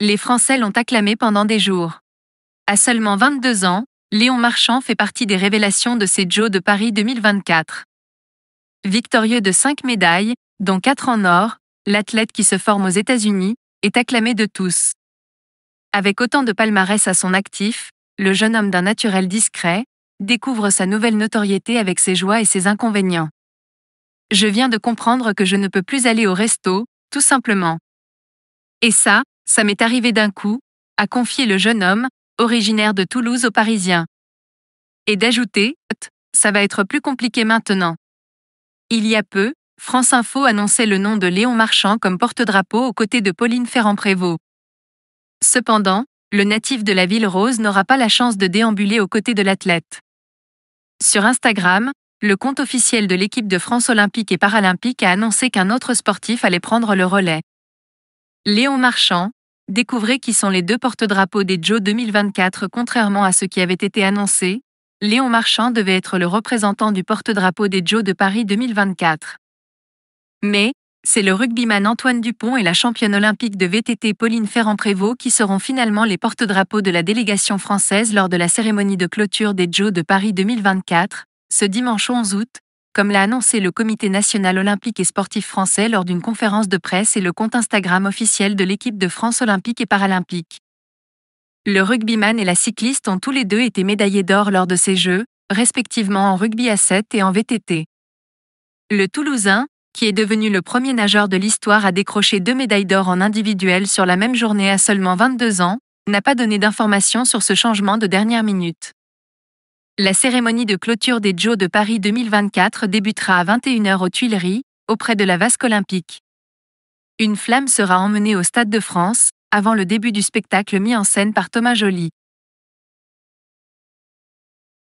les Français l'ont acclamé pendant des jours. À seulement 22 ans, Léon Marchand fait partie des révélations de ces Joe de Paris 2024. Victorieux de cinq médailles, dont quatre en or, l'athlète qui se forme aux États-Unis est acclamé de tous. Avec autant de palmarès à son actif, le jeune homme d'un naturel discret découvre sa nouvelle notoriété avec ses joies et ses inconvénients. Je viens de comprendre que je ne peux plus aller au resto, tout simplement. Et ça, ça m'est arrivé d'un coup, a confié le jeune homme, originaire de Toulouse aux Parisiens. Et d'ajouter, ça va être plus compliqué maintenant. Il y a peu, France Info annonçait le nom de Léon Marchand comme porte-drapeau aux côtés de Pauline Ferrand-Prévot. Cependant, le natif de la ville rose n'aura pas la chance de déambuler aux côtés de l'athlète. Sur Instagram, le compte officiel de l'équipe de France olympique et paralympique a annoncé qu'un autre sportif allait prendre le relais. Léon Marchand, Découvrez qui sont les deux porte-drapeaux des Joe 2024 contrairement à ce qui avait été annoncé. Léon Marchand devait être le représentant du porte-drapeau des Joe de Paris 2024. Mais, c'est le rugbyman Antoine Dupont et la championne olympique de VTT Pauline Ferrand-Prévot qui seront finalement les porte-drapeaux de la délégation française lors de la cérémonie de clôture des Joe de Paris 2024, ce dimanche 11 août, comme l'a annoncé le Comité national olympique et sportif français lors d'une conférence de presse et le compte Instagram officiel de l'équipe de France olympique et paralympique. Le rugbyman et la cycliste ont tous les deux été médaillés d'or lors de ces Jeux, respectivement en rugby à 7 et en VTT. Le Toulousain, qui est devenu le premier nageur de l'histoire à décrocher deux médailles d'or en individuel sur la même journée à seulement 22 ans, n'a pas donné d'informations sur ce changement de dernière minute. La cérémonie de clôture des Jo de Paris 2024 débutera à 21h aux Tuileries, auprès de la vasque olympique. Une flamme sera emmenée au Stade de France, avant le début du spectacle mis en scène par Thomas Joly.